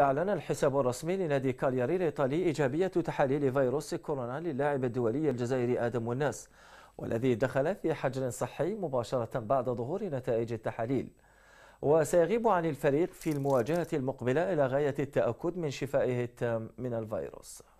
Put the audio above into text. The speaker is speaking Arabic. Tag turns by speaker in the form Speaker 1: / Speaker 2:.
Speaker 1: أعلن الحساب الرسمي لنادي كالياري الإيطالي إيجابية تحاليل فيروس كورونا للاعب الدولي الجزائري آدم والناس والذي دخل في حجر صحي مباشرة بعد ظهور نتائج التحاليل وسيغيب عن الفريق في المواجهة المقبلة إلى غاية التأكد من شفائه التام من الفيروس